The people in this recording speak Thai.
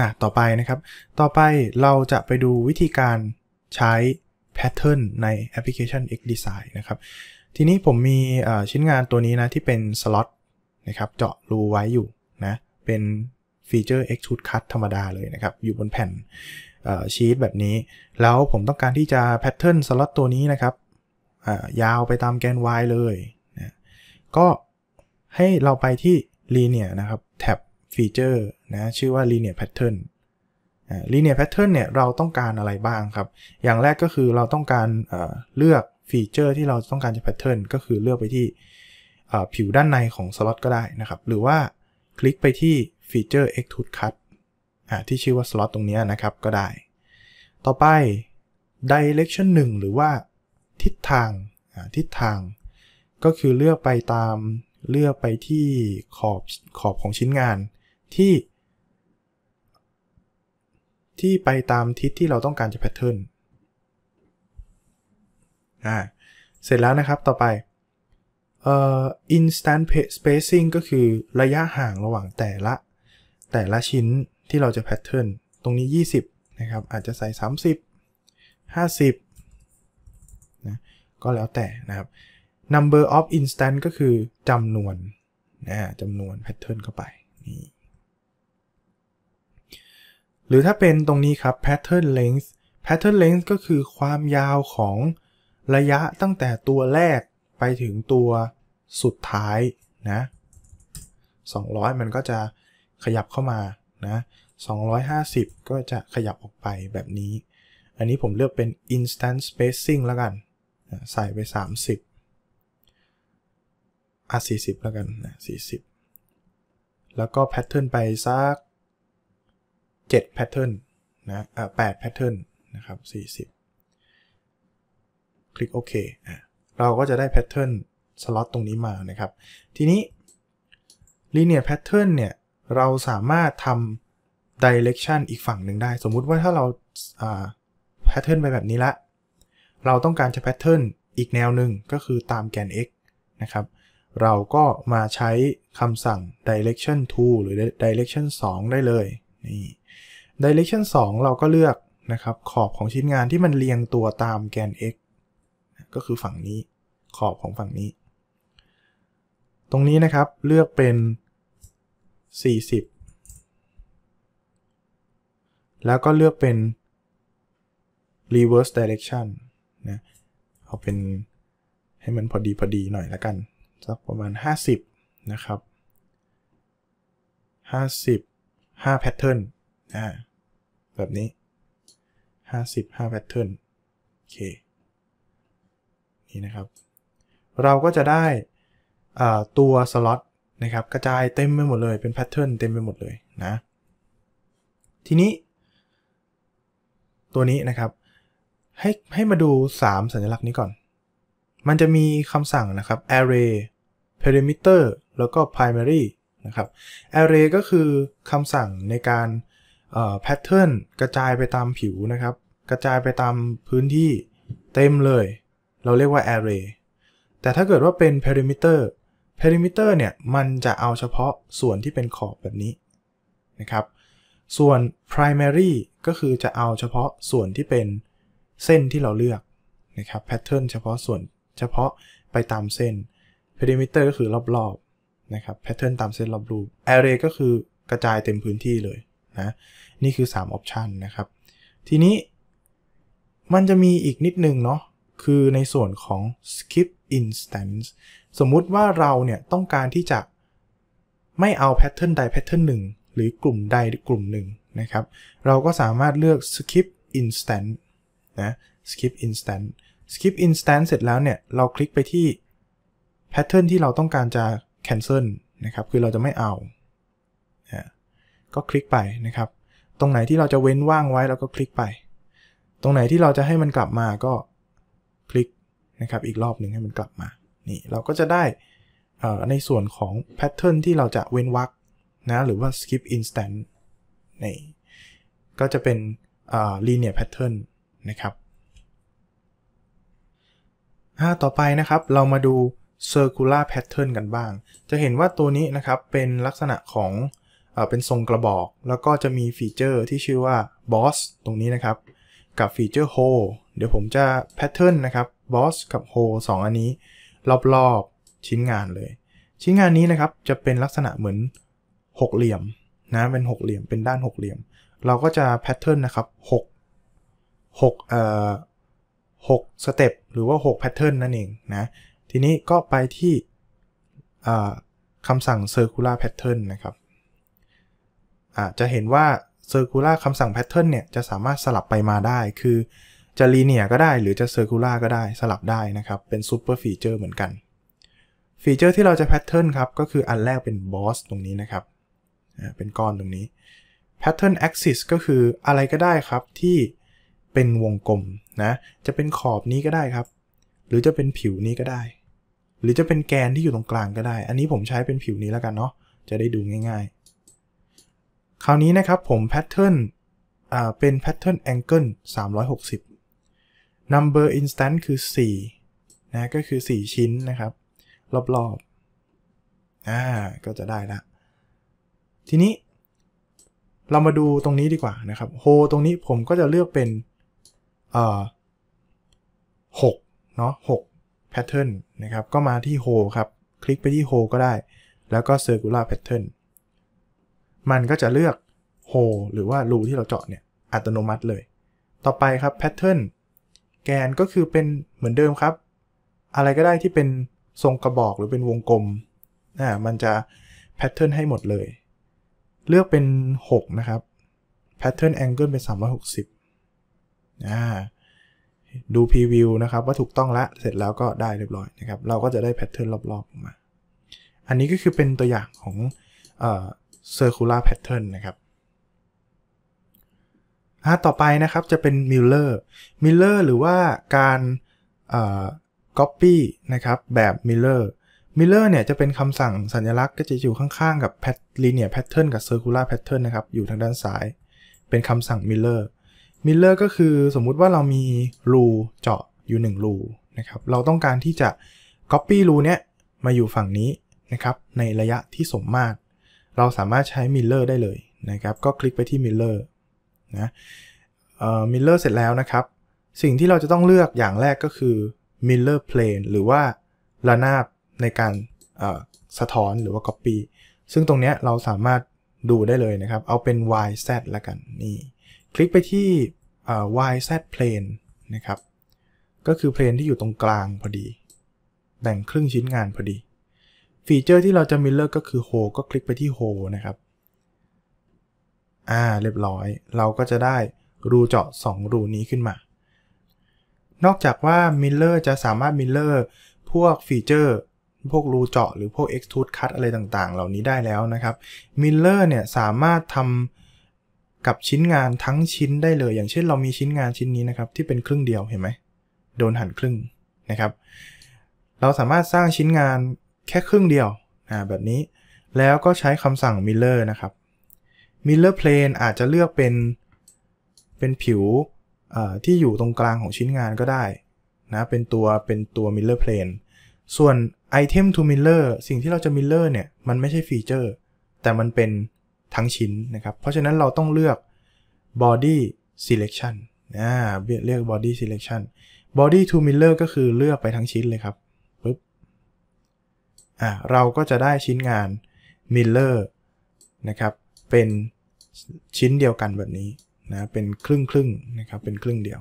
อ่ะต่อไปนะครับต่อไปเราจะไปดูวิธีการใช้แพทเทิร์นในแอปพลิเคชัน XDesign นะครับ ทีนี้ผมมีชิ้นงานตัวนี้นะที่เป็นสล็อตนะครับเจาะรูไว้อยู่นะเป็นฟีเจอร์ x t r u d e Cut ธรรมดาเลยนะครับ อยู่บนแผ่นชีตแบบนี้ แล้วผมต้องการที่จะแพทเทิร์นสล็อตตัวนี้นะครับยาวไปตามแกน Y เลยนะก็ให้เราไปที่ Linear นะครับแท็บฟีเจอร์นะชื่อว่า linear pattern linear pattern เนี่ยเราต้องการอะไรบ้างครับอย่างแรกก็คือเราต้องการเลือกฟีเจอร์ที่เราต้องการจะ pattern ก็คือเลือกไปที่ผิวด้านในของสล็อตก็ได้นะครับหรือว่าคลิกไปที่ฟีเจอร์ extrude cut ที่ชื่อว่าสล็อตตรงนี้นะครับก็ได้ ต่อไป direction 1หรือว่าทิศทางทิศทาง ก็คือเลือกไปตามเลือกไปที่ขอบขอบของชิ้นงานที่ ที่ไปตามทิศที่เราต้องการจะ แพทเทิร์นอ่าเสร็จแล้วนะครับ ต่อไปเอ่อ instant spacing ก็คือระยะห่างระหว่างแต่ละ แต่ ละ ชิ้นที่เราจะ แพทเทิร์น ตรงนี้ 20 นะครับ อาจจะใส่ 30 50นะก็แล้วแต่นะครับ number of instant ก็คือจำนวนนะจำนวน แพทเทิร์น เข้าไปนี่หรือถ้าเป็นตรงนี้ครับ pattern length pattern length ก็คือความยาวของระยะตั้งแต่ตัวแรกไปถึงตัวสุดท้าย นะ 200 มันก็จะขยับเข้ามา นะ 250 ก็จะขยับออกไปแบบนี้ อันนี้ผมเลือกเป็น instant spacing แล้วกัน ใส่ไป 30 อ่ะ 40 แล้วกันนะ40 แล้วก็แพทเทิร์นไปสัก7 pattern นะอ่าแพทเทิร์นะครับ40 คลิกโอเค เราก็จะได้ pattern สล็อตตรงนี้มานะครับ ทีนี้ linear pattern เนี่ย เราสามารถทำ direction อีกฝั่งหนึ่งได้ สมมุติว่าถ้าเราอ่า pattern ไปแบบนี้ละ เราต้องการจะ pattern อีกแนวหนึ่งก็คือตามแกน x นะครับ เราก็มาใช้คำสั่ง direction 2หรือ direction 2 ได้เลย นี่ direction 2 เราก็เลือกนะครับขอบของชิ้นงานที่มันเรียงตัวตามแกน x ก็คือฝั่งนี้ขอบของฝั่งนี้ ตรงนี้นะครับ เลือกเป็น 40 แล้วก็เลือกเป็น reverse direction นะเอาเป็น ให้มันพอดีพอดีหน่อยละกันสักประมาณ 50 นะครับ 50 5 pattern อ่าแบบนี้50 5 pattern โอเค นี่นะครับ เราก็จะได้ตัวสล็อตนะครับกระจายเต็มไปหมดเลย เป็นแพทเทิร์นเต็มไปหมดเลยนะ ทีนี้ ตัวนี้นะครับ ให้ให้มาดู 3 สัญลักษณ์นี้ก่อน มันจะมีคำสั่งนะครับ array perimeter แล้วก็ primary นะครับ array ก็คือคำสั่งในการแพทเทิร์นกระจายไปตามผิวนะครับ กระจายไปตามพื้นที่เต็มเลย เราเรียกว่า array แต่ถ้าเกิดว่าเป็น perimeter perimeter เนี่ยมันจะเอาเฉพาะส่วนที่เป็นขอบแบบนี้นะครับ ส่วน primary ก็คือจะเอาเฉพาะส่วนที่เป็นเส้นที่เราเลือกนะครับพทเทิร์นเฉพาะส่วนเฉพาะไปตามเส้น perimeter ก็คือรอบๆนะครับพทเทิร์นตามเส้นรอบรูป array ก็คือกระจายเต็มพื้นที่เลยนะนี่คือ 3 o p t i o ันนะครับ ทีนี้มันจะมีอีกนิดนึงเนาะ คือในส่วนของ skip instance สมมุติว่าเราเนี่ยต้องการที่จะไม่เอาแพทเทิร์นใดแพทเทิร์นหนึ่ง หรือกลุ่มใดกลุ่มหนึ่งนะครับ เราก็สามารถเลือก skip i n s t a n c e นะ skip i n s t a n c e skip i n s t a n c e เสร็จแล้วเนี่ย เราคลิกไปที่แพทเทิร์นที่เราต้องการจะ cancel นะครับ คือเราจะไม่เอา ก็คลิกไปนะครับตรงไหนที่เราจะเว้นว่างไว้เราก็คลิกไป ตรงไหนที่เราจะให้มันกลับมาก็คลิกนะครับอีกรอบหนึ่งให้มันกลับมา นี่เราก็จะได้ในส่วนของแพทเทิร์นที่เราจะเว้นวรรคนะหรือว่า skip instant นี่ก็จะเป็น linear pattern นะครับ ต่อไปนะครับเรามาดู circular pattern กันบ้าง จะเห็นว่าตัวนี้นะครับเป็นลักษณะของเป็นทรงกระบอกแล้วก็จะมีฟีเจอร์ที่ชื่อว่า Boss ตรงนี้นะครับ กับฟีเจอร์ Hole เดี๋ยวผมจะแพทเทิร์นนะครับ Boss กับ Hole 2อันนี้ รอบๆชิ้นงานเลย ชิ้นงานนี้นะครับจะเป็นลักษณะเหมือนหกเหลี่ยมนะเป็นหกเหลี่ยมเป็นด้านหกเหลี่ยม เราก็จะแพทเทิร์นนะครับหกหกเอ่อหกสเต็ปหรือว่าหกแพทเทิร์นนั่นเองนะทีนี้ก็ไปที่คำสั่ง circular pattern นะครับจะเห็นว่า circular คำสั่ง pattern เนี่ยจะสามารถสลับไปมาได้ คือจะ linear ก็ได้หรือจะ circular ก็ได้สลับได้นะครับ เป็น super f e เจอร์เหมือนกัน ฟีเจอร์ที่เราจะ pattern ครับก็คืออันแรกเป็น boss ตรงนี้นะครับ เป็นก้อนตรงนี้ pattern axis ก็คืออะไรก็ได้ครับที่เป็นวงกลมนะจะเป็นขอบนี้ก็ได้ครับ หรือจะเป็นผิวนี้ก็ได้ หรือจะเป็นแกนที่อยู่ตรงกลางก็ได้ อันนี้ผมใช้เป็นผิวนี้แล้วกันเนาะจะได้ดูง่ายคราวนี้นะครับผมแพทเทิร์นเป็นแพทเทิร์นแองเกิล360 number instant คือ 4 นะก็คือ 4 ชิ้นนะครับรอบๆอ่า ก็จะได้ละทีนี้ เรามาดูตรงนี้ดีกว่านะครับโฮตรงนี้ผมก็จะเลือกเป็นเอออ6เนาะ6 pattern นะครับ ก็มาที่โฮครับ คลิกไปที่โฮก็ได้แล้วก็ circular pattern มันก็จะเลือกโฮหรือว่า รูที่เราเจาะเนี่ย อัตโนมัติเลย ต่อไปครับแพทเทิร์นแกนก็คือเป็นเหมือนเดิมครับ อะไรก็ได้ที่เป็นทรงกระบอกหรือเป็นวงกลมอ่ามันจะแพทเทิร์นให้หมดเลย เลือกเป็น 6 นะครับแพทเทิร์นแองเกิลเป็น 360อ่าดูพรีวิวนะครับ ว่าถูกต้องละเสร็จแล้วก็ได้เรียบร้อยนะครับ เราก็จะได้แพทเทิร์นรอบๆออกมา อันนี้ก็คือเป็นตัวอย่างของอ circular pattern นะครับ ต่อไปนะครับจะเป็น Miller Miller หรือว่าการอ copy นะครับ แบบ Miller Miller เนี่ยจะเป็นคำสั่งสัญลักษณ์ ก็จะอยู่ข้าง ๆ กับ linear pattern กับ circular pattern นะครับ อยู่ทางด้านซ้ายเป็นคำสั่ง Miller Miller ก็คือสมมุติว่าเรามีรูเจาะอยู่1รูนะครับเราต้องการที่จะ copy รูเนี้ยมาอยู่ฝั่งนี้นะครับในระยะที่สมมาตรเราสามารถใช้มิลเลอร์ได้เลยนะครับ ก็คลิกไปที่มิลเลอร์นะมิลเลอร์เสร็จแล้วนะครับ สิ่งที่เราจะต้องเลือกอย่างแรกก็คือมิลเลอร์เพลนหรือว่าระนาบในการสะท้อนหรือว่า Copy ซึ่งตรงนี้เราสามารถดูได้เลยนะครับ เอาเป็น y z และกันนี่คลิกไปที่ y z plane นะครับก็คือเพลนที่อยู่ตรงกลางพอดีแบ่งครึ่งชิ้นงานพอดีฟีเจอร์ที่เราจะมิลเลอร์ก็คือโฮก็คลิกไปที่โฮนะครับอ่าเรียบร้อยเราก็จะได้รูเจาะ 2 รูนี้ขึ้นมา นอกจากว่ามิลเลอร์จะสามารถมิลเลอร์พวกฟีเจอร์ พวกรูเจาะหรือพวก extrude cut อะไรต่างๆเหล่านี้ได้แล้วนะครับมิลเลอร์เนี่ยสามารถทำกับชิ้นงานทั้งชิ้นได้เลย อย่างเช่นเรามีชิ้นงานชิ้นนี้นะครับที่เป็นครึ่งเดียวเห็นไหม โดนหั่นครึ่งนะครับ เราสามารถสร้างชิ้นงานแค่ครึ่งเดียวอ่าแบบนี้แล้วก็ใช้คำสั่ง Miller นะครับ Miller Plane อาจจะเลือกเป็นเป็นผิวที่อยู่ตรงกลางของชิ้นงานก็ได้นะเป็นตัวเป็นตัว Miller Plane ส่วน Item to Miller สิ่งที่เราจะ Miller เนี่ย มันไม่ใช่ฟีเจอร์ แต่มันเป็นทั้งชิ้นนะครับ เพราะฉะนั้นเราต้องเลือก Body Selection นะเรียก Body Selection Body to Miller ก็คือเลือกไปทั้งชิ้นเลยครับอ่ะเราก็จะได้ชิ้นงานมิลเลอร์นะครับ เป็นชิ้นเดียวกันแบบนี้นะ เป็นครึ่งครึ่งนะครับ เป็นครึ่งเดียว